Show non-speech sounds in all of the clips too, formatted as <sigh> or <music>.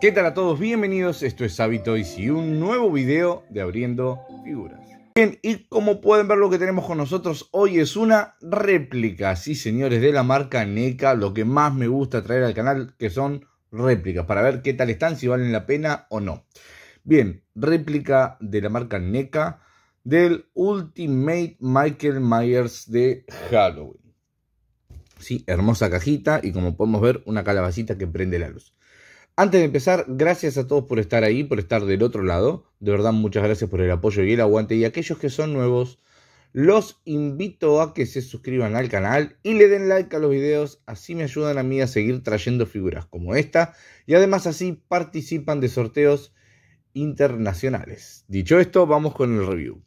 ¿Qué tal a todos? Bienvenidos, esto es Habitoys y un nuevo video de Abriendo Figuras. Bien, y como pueden ver lo que tenemos con nosotros hoy es una réplica, sí señores, de la marca NECA, lo que más me gusta traer al canal que son réplicas, para ver qué tal están, si valen la pena o no. Bien, réplica de la marca NECA del Ultimate Michael Myers de Halloween. Sí, hermosa cajita y como podemos ver una calabacita que prende la luz. Antes de empezar, gracias a todos por estar ahí, por estar del otro lado. De verdad, muchas gracias por el apoyo y el aguante. Y aquellos que son nuevos, los invito a que se suscriban al canal y le den like a los videos. Así me ayudan a mí a seguir trayendo figuras como esta. Y además así participan de sorteos internacionales. Dicho esto, vamos con el review.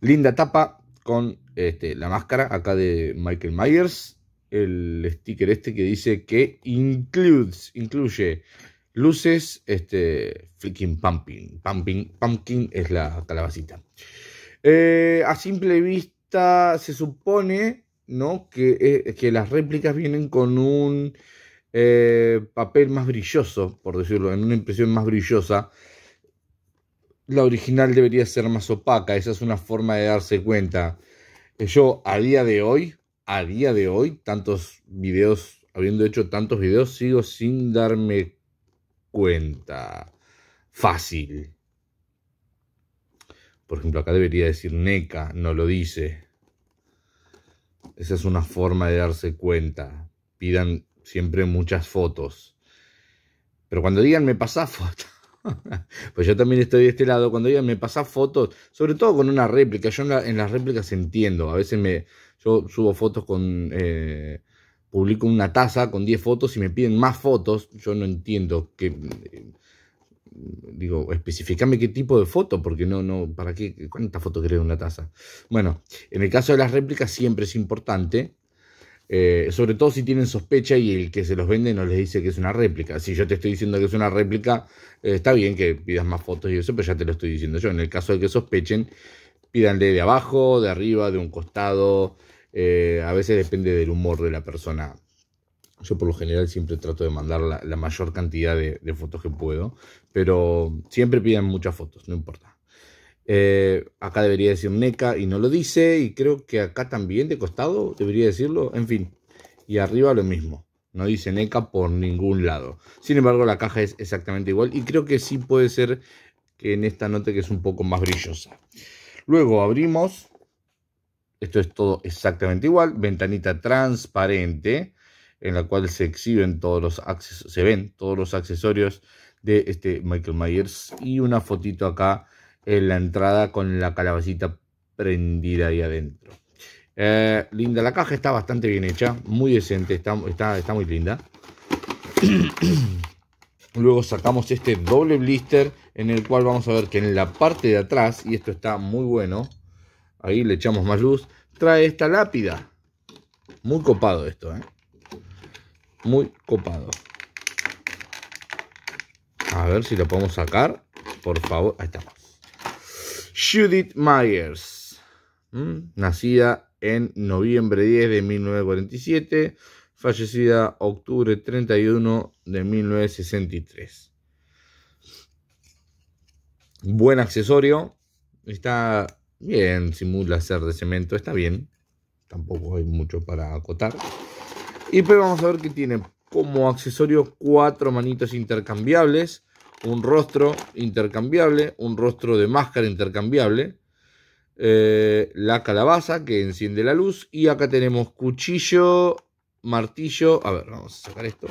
Linda tapa con este, la máscara acá de Michael Myers el sticker este que dice que includes, incluye luces, este, flicking pumpkin, pumpkin, pumpkin es la calabacita. Eh, a simple vista se supone, ¿no? Que, eh, las réplicas vienen con un eh, papel más brilloso, por decirlo, en una impresión más brillosa. La original debería ser más opaca, esa es una forma de darse cuenta. Yo a día de hoy a día de hoy, tantos videos, habiendo hecho tantos videos, sigo sin darme cuenta fácil. Por ejemplo, acá debería decir NECA, no lo dice. Esa es una forma de darse cuenta. Pidan siempre muchas fotos. Pero cuando digan, me pasa fotos. <laughs> pues yo también estoy de este lado. Cuando digan, me pasa fotos, sobre todo con una réplica. Yo en las réplicas entiendo. A veces me, yo subo fotos con... Eh, publico una taza con 10 fotos y me piden más fotos. Yo no entiendo qué, mm, digo, especificame qué tipo de foto, porque no, no, ¿para qué? ¿Cuántas fotos querés una taza? Bueno, en el caso de las réplicas siempre es importante, eh, sobre todo si tienen sospecha y el que se los vende no les dice que es una réplica. Si yo te estoy diciendo que es una réplica, eh, está bien que pidas más fotos y eso, pero ya te lo estoy diciendo yo. En el caso de que sospechen, pídanle de abajo, de arriba, de un costado. Eh, a veces depende del humor de la persona. Yo por lo general siempre trato de mandar la, mayor cantidad de, fotos que puedo, pero siempre piden muchas fotos, no importa. Eh, acá debería decir NECA y no lo dice, y creo que acá también de costado debería decirlo, en fin. Y arriba lo mismo, no dice NECA por ningún lado. Sin embargo, la caja es exactamente igual y creo que sí puede ser que en esta nota que es un poco más brillosa. Luego abrimos, esto es todo exactamente igual, ventanita transparente en la cual se exhiben todos los accesos, se ven todos los accesorios de este Michael Myers y una fotito acá en la entrada con la calabacita prendida ahí adentro. Eh, linda, la caja está bastante bien hecha, muy decente, está muy linda. <clears throat> Luego sacamos este doble blister en el cual vamos a ver que en la parte de atrás, y esto está muy bueno, ahí le echamos más luz, trae esta lápida. Muy copado esto, ¿eh? Muy copado. A ver si lo podemos sacar. Por favor, ahí está. Judith Myers, nacida en noviembre 10 de 1947 fallecida octubre 31 de 1963. Buen accesorio, está bien, simula ser de cemento, está bien, tampoco hay mucho para acotar. Y pues vamos a ver qué tiene como accesorio cuatro manitos intercambiables, un rostro intercambiable, un rostro de máscara intercambiable, eh, la calabaza que enciende la luz y acá tenemos cuchillo martillo. A ver, vamos a sacar esto.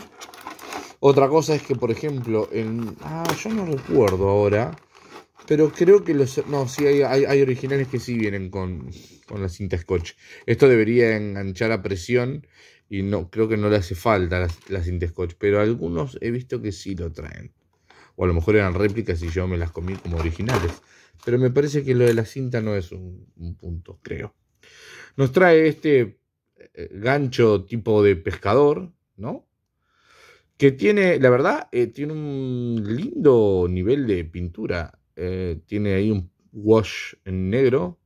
Otra cosa es que, por ejemplo, en. Ah, yo no recuerdo ahora. Pero creo que los. No, sí, hay, originales que sí vienen con, la cinta scotch. Esto debería enganchar a presión. Y no, creo que no le hace falta la, cinta scotch. Pero algunos he visto que sí lo traen. O a lo mejor eran réplicas y yo me las comí como originales. Pero me parece que lo de la cinta no es un punto, creo. Nos trae este eh, gancho tipo de pescador, ¿no? Que tiene, la verdad, eh, tiene un lindo nivel de pintura. Eh, tiene ahí un wash en negro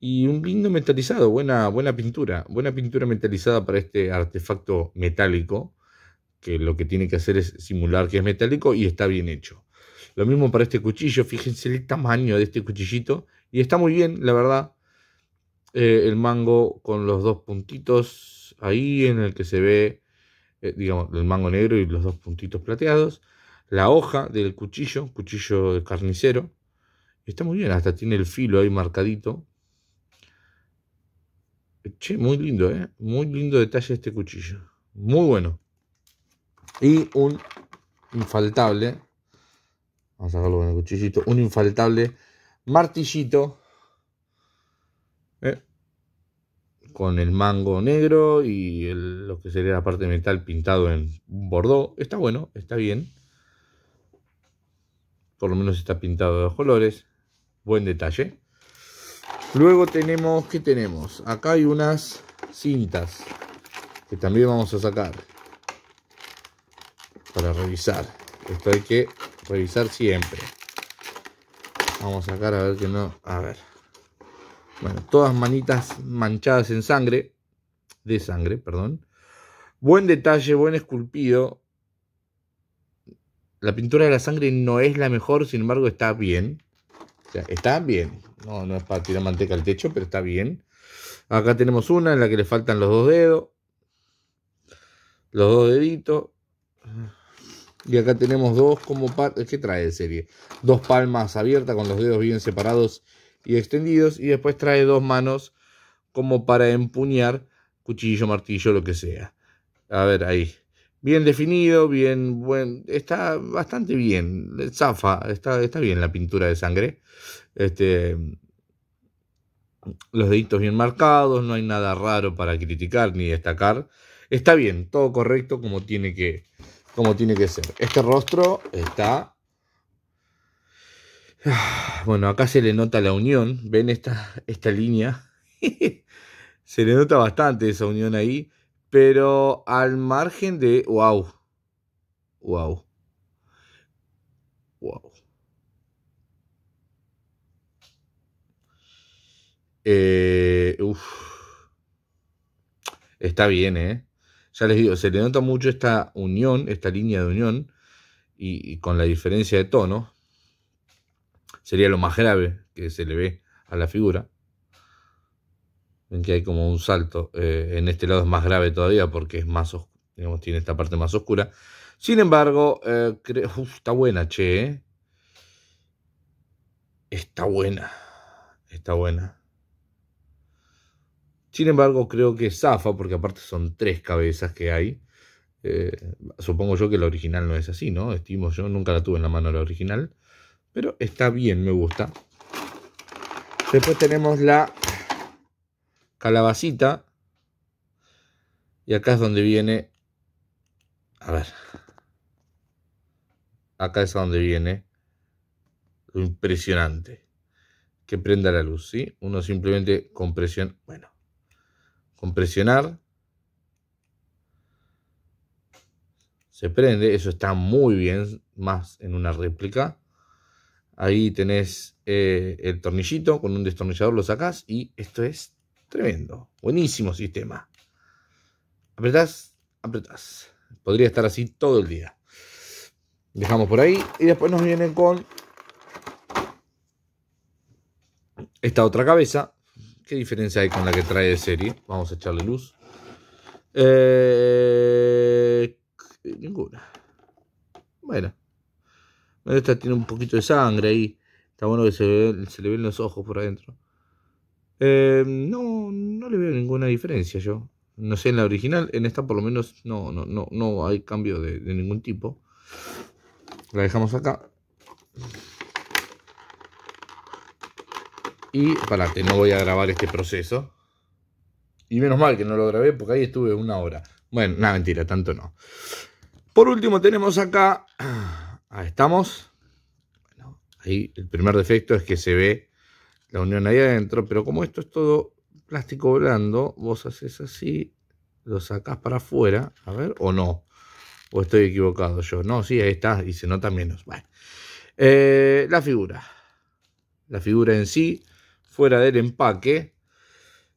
y un lindo metalizado, buena, buena pintura, buena pintura metalizada para este artefacto metálico, que lo que tiene que hacer es simular que es metálico y está bien hecho. Lo mismo para este cuchillo, fíjense el tamaño de este cuchillito y está muy bien, la verdad. Eh, el mango con los dos puntitos ahí en el que se ve, eh, digamos, el mango negro y los dos puntitos plateados. La hoja del cuchillo, cuchillo de carnicero. Está muy bien, hasta tiene el filo ahí marcadito. Che, muy lindo, ¿eh? Muy lindo detalle este cuchillo. Muy bueno. Y un infaltable. Vamos a sacarlo con el cuchillito. Un infaltable martillito eh. con el mango negro y lo que sería la parte metal pintado en bordeaux. Está bueno, está bien. Por lo menos está pintado de dos colores. Buen detalle. Luego tenemos, ¿qué tenemos? Acá hay unas cintas que también vamos a sacar para revisar. Esto hay que revisar siempre. Vamos a sacar a ver que no... A ver. Bueno, todas manitas manchadas en sangre, de sangre, perdón. Buen detalle, buen esculpido. La pintura de la sangre no es la mejor, sin embargo está bien. está bien. No, no es para tirar manteca al techo, pero está bien. Acá tenemos una en la que le faltan los dos dedos. Los dos deditos. Y acá tenemos dos como... ¿Qué trae de serie? Dos palmas abiertas con los dedos bien separados y extendidos y después trae dos manos como para empuñar cuchillo, martillo, lo que sea. A ver ahí. Bien definido, bien bueno, está bastante bien, zafa, está, está bien la pintura de sangre. Este los deditos bien marcados, no hay nada raro para criticar ni destacar. Está bien, todo correcto como tiene que como tiene que ser. Este rostro está <sighs> Bueno, acá se le nota la unión. ¿Ven esta, esta línea? <laughs> se le nota bastante esa unión ahí. Pero al margen de. ¡Wow! ¡Wow! ¡Wow! Eh, Está bien, ¿eh? Ya les digo, se le nota mucho esta unión, esta línea de unión. y con la diferencia de tono sería lo más grave que se le ve a la figura. Ven que hay como un salto. Eh, en este lado es más grave todavía porque es más, tiene esta parte más oscura. Sin embargo, eh, está buena, che. ¿eh? Está buena. Está buena. Sin embargo, creo que zafa, porque aparte son tres cabezas que hay. supongo yo que la original no es así, ¿no? Estimo yo, nunca la tuve en la mano la original. Pero está bien, me gusta. Después tenemos la calabacita. Y acá es donde viene... A ver. Acá es donde viene lo impresionante. Que prenda la luz, ¿sí? Uno simplemente compresión Bueno. compresionar Se prende, eso está muy bien, más en una réplica. Ahí tenés eh, el tornillito, con un destornillador lo sacás y esto es tremendo. Buenísimo sistema. Apretás, apretás. Podría estar así todo el día. Dejamos por ahí y después nos vienen con esta otra cabeza. ¿Qué diferencia hay con la que trae de serie? Vamos a echarle luz. Eh, ninguna. Bueno esta tiene un poquito de sangre ahí. Está bueno que se, le ven los ojos por adentro. Em, no, le veo ninguna diferencia yo. No sé, en la original, en esta por lo menos no, no, hay cambio de, ningún tipo. La dejamos acá. Y, parate, no voy a grabar este proceso. Y menos mal que no lo grabé porque ahí estuve una hora. Bueno, nada, mentira, tanto no. Por último tenemos acá Ahí estamos. ahí el primer defecto es que se ve la unión ahí adentro, pero como esto es todo plástico blando, vos haces así, lo sacás para afuera, a ver, o no. O estoy equivocado yo. No, sí, ahí está, y se nota menos. Bueno. Eh, la figura. La figura en sí, fuera del empaque.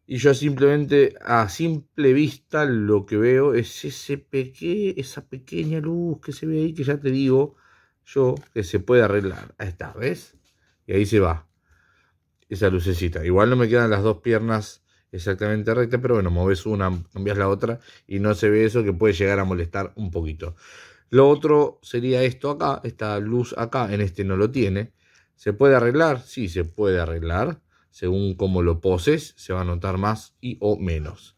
Y yo simplemente, a simple vista, lo que veo es ese peque, esa pequeña luz que se ve ahí, que ya te digo, yo que se puede arreglar. Ahí está, ¿ves? Y ahí se va esa lucecita. Igual no me quedan las dos piernas exactamente rectas, pero bueno, moves una, cambias la otra y no se ve eso que puede llegar a molestar un poquito. Lo otro sería esto acá, esta luz acá, en este no lo tiene. ¿Se puede arreglar? Sí, se puede arreglar. Según cómo lo poses, se va a notar más y o menos.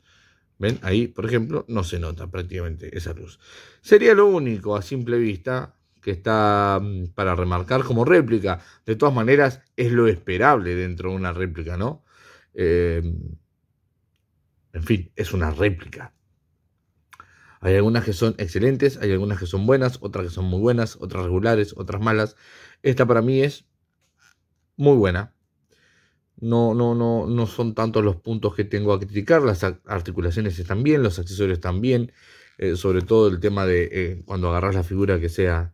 ¿Ven? Ahí, por ejemplo, no se nota prácticamente esa luz. Sería lo único a simple vista que está mm, para remarcar como réplica. De todas maneras, es lo esperable dentro de una réplica, ¿no? Eh, en fin, es una réplica. Hay algunas que son excelentes, hay algunas que son buenas, otras que son muy buenas, otras regulares, otras malas. Esta para mí es muy buena. No, no, no, no son tantos los puntos que tengo a criticar. Las articulaciones están bien, los accesorios están bien. Eh, sobre todo el tema de eh, cuando agarras la figura que sea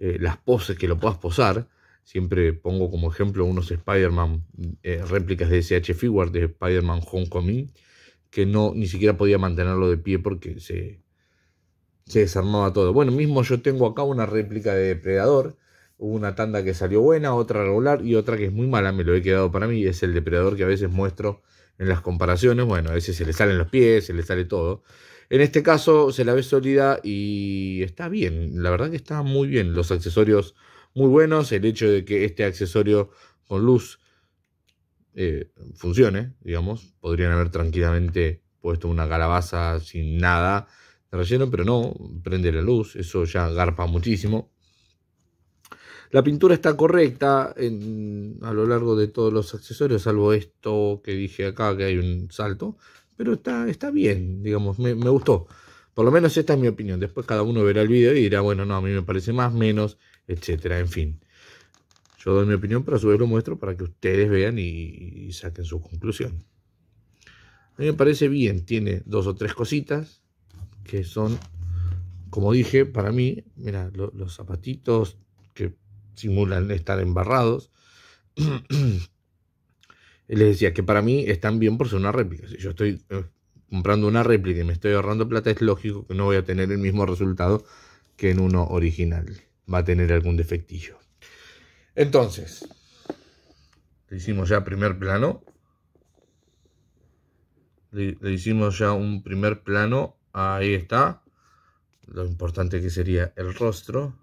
eh, las poses que lo puedas posar. Siempre pongo como ejemplo unos Spider-Man, eh, réplicas de SH Figure de Spider-Man Homecoming, que no ni siquiera podía mantenerlo de pie porque se, se desarmaba todo. Bueno, mismo yo tengo acá una réplica de Depredador. una tanda que salió buena, otra regular y otra que es muy mala, me lo he quedado para mí. Es el depredador que a veces muestro en las comparaciones. Bueno, a veces se le salen los pies, se le sale todo. En este caso se la ve sólida y está bien, la verdad que está muy bien. Los accesorios muy buenos, el hecho de que este accesorio con luz eh, funcione, digamos, podrían haber tranquilamente puesto una calabaza sin nada de relleno, pero no, prende la luz, eso ya garpa muchísimo. La pintura está correcta a lo largo de todos los accesorios, salvo esto que dije acá, que hay un salto pero está, está bien, digamos, me, gustó. Por lo menos esta es mi opinión. Después cada uno verá el video y dirá, bueno, no, a mí me parece más, menos, etcétera, en fin. Yo doy mi opinión, pero a su vez lo muestro para que ustedes vean y, saquen su conclusión. A mí me parece bien, tiene dos o tres cositas que son, como dije, para mí, mira, los zapatitos que simulan estar embarrados. <clears throat> les decía que para mí están bien por ser una réplica. Si yo estoy eh, comprando una réplica y me estoy ahorrando plata, es lógico que no voy a tener el mismo resultado que en uno original. Va a tener algún defectillo. Entonces, le hicimos ya primer plano. Le, le hicimos ya un primer plano. Ahí está. Lo importante que sería el rostro.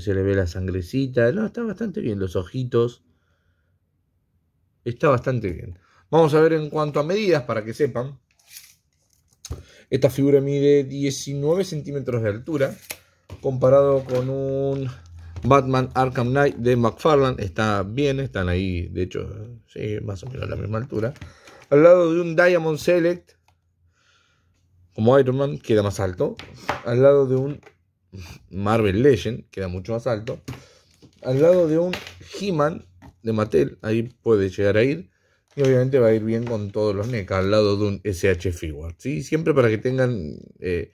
se le ve la sangrecita. No, está bastante bien los ojitos. Está bastante bien. Vamos a ver en cuanto a medidas para que sepan. Esta figura mide 19 centímetros de altura. Comparado con un Batman Arkham Knight de McFarlane. Está bien, están ahí. De hecho, sí, más o menos a la misma altura. Al lado de un Diamond Select. Como Iron Man, queda más alto. Al lado de un Marvel Legend, queda mucho más alto, al lado de un He-Man de Mattel, ahí puede llegar a ir. Y obviamente va a ir bien con todos los NECA al lado de un SH Figure. Siempre para que tengan eh,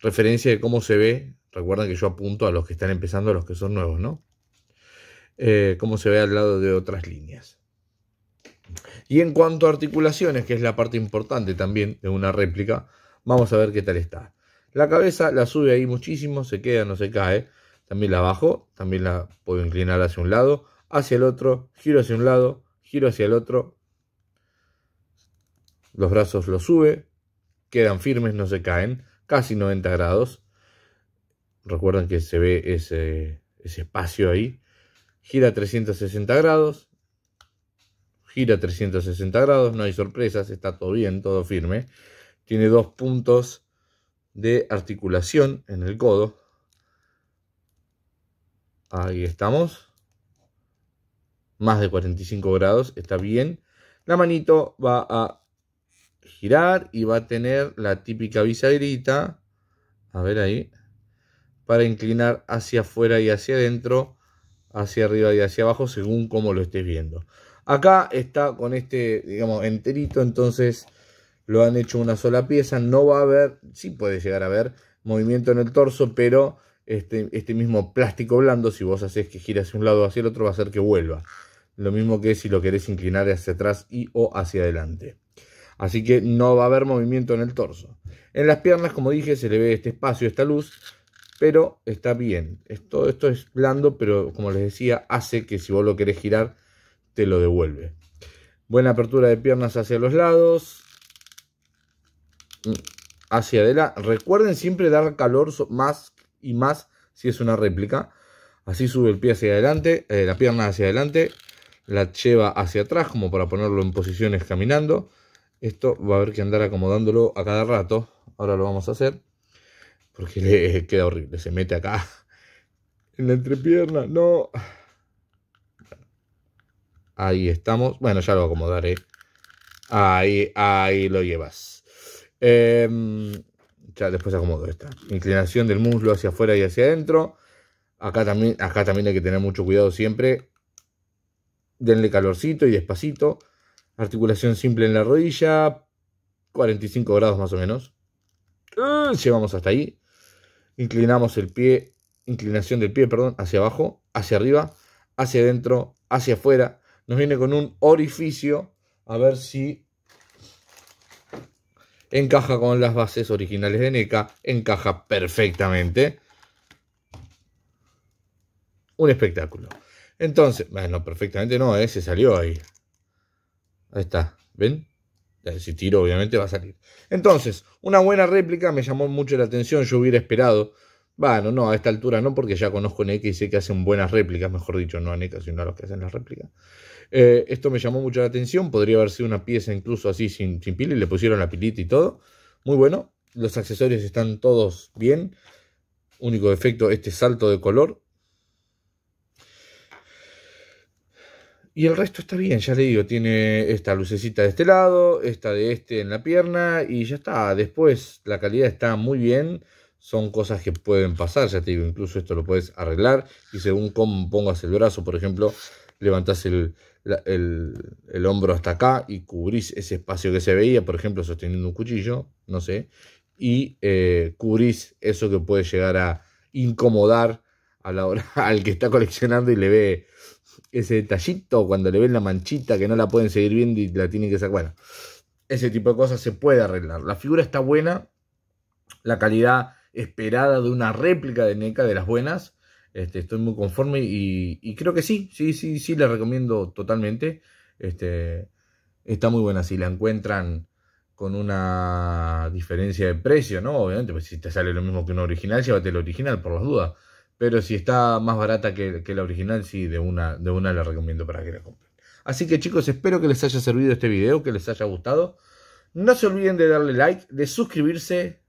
referencia de cómo se ve. Recuerden que yo apunto a los que están empezando, a los que son nuevos, ¿no? Eh, cómo se ve al lado de otras líneas. Y en cuanto a articulaciones, que es la parte importante también de una réplica, vamos a ver qué tal está. La cabeza la sube ahí muchísimo, se queda, no se cae. También la bajo, también la puedo inclinar hacia un lado, hacia el otro, giro hacia un lado, giro hacia el otro. Los brazos los sube, quedan firmes, no se caen, casi 90 grados. Recuerden que se ve ese, espacio ahí. Gira 360 grados, gira 360 grados, no hay sorpresas, está todo bien, todo firme. Tiene dos puntos de articulación en el codo. Ahí estamos. Más de 45 grados, está bien. La manito va a girar y va a tener la típica bisagrita. A ver ahí. Para inclinar hacia afuera y hacia adentro. Hacia arriba y hacia abajo según como lo estés viendo. Acá está con este, digamos, enterito. Entonces lo han hecho una sola pieza, no va a haber, sí puede llegar a haber movimiento en el torso, pero este, este mismo plástico blando, si vos haces que gire hacia un lado o hacia el otro, va a hacer que vuelva. Lo mismo que si lo querés inclinar hacia atrás y o hacia adelante. Así que no va a haber movimiento en el torso. En las piernas, como dije, se le ve este espacio, esta luz, pero está bien. Todo esto es blando, pero como les decía, hace que si vos lo querés girar, te lo devuelve. Buena apertura de piernas hacia los lados, hacia adelante. Recuerden siempre dar calor más y más si es una réplica. Así sube el pie hacia adelante, eh, la pierna hacia adelante, la lleva hacia atrás como para ponerlo en posiciones caminando. Esto va a haber que andar acomodándolo a cada rato. Ahora lo vamos a hacer porque le <laughs> queda horrible. Se mete acá <laughs> en la entrepierna. No. Ahí estamos. Bueno, ya lo acomodaré. Eh. Ahí, ahí lo llevas. Em, ya después acomodo esta. Inclinación del muslo hacia afuera y hacia adentro. Acá también, acá también hay que tener mucho cuidado siempre. Denle calorcito y despacito. Articulación simple en la rodilla. 45 grados más o menos. Ah, Llevamos hasta ahí. Inclinamos el pie. Inclinación del pie, perdón. Hacia abajo. Hacia arriba. Hacia adentro. Hacia afuera. Nos viene con un orificio. A ver si encaja con las bases originales de NECA, encaja perfectamente. Un espectáculo. Entonces, bueno, perfectamente no, ese ¿eh? se salió ahí. Ahí está, ¿ven? Si tiro, obviamente va a salir. Entonces, una buena réplica me llamó mucho la atención, yo hubiera esperado bueno, no, a esta altura no, porque ya conozco a NECA y sé que hacen buenas réplicas, mejor dicho, no a NECA, sino a los que hacen las réplicas. Eh, esto me llamó mucho la atención, podría haber sido una pieza incluso así sin, sin pila y le pusieron la pilita y todo. Muy bueno, los accesorios están todos bien. Único defecto, este salto de color. Y el resto está bien, ya le digo, tiene esta lucecita de este lado, esta de este en la pierna y ya está. Después la calidad está muy bien son cosas que pueden pasar, ya te digo, incluso esto lo puedes arreglar y según cómo pongas el brazo, por ejemplo, levantás el, hombro hasta acá y cubrís ese espacio que se veía, por ejemplo, sosteniendo un cuchillo, no sé, y eh, cubrís eso que puede llegar a incomodar a <laughs> al que está coleccionando y le ve ese detallito, cuando le ven la manchita que no la pueden seguir viendo y la tienen que sacar. Bueno, ese tipo de cosas se puede arreglar. La figura está buena, la calidad esperada de una réplica de NECA de las buenas. Este, estoy muy conforme y, creo que sí, sí, sí, sí, la recomiendo totalmente. Este, está muy buena si la encuentran con una diferencia de precio, ¿no? Obviamente, pues si te sale lo mismo que una original, llévate la original por las dudas. Pero si está más barata que, que la original, sí, de una, de una la recomiendo para que la compren. Así que chicos, espero que les haya servido este video, que les haya gustado. No se olviden de darle like, de suscribirse,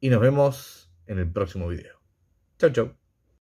y nos vemos en el próximo video. Chau, chau.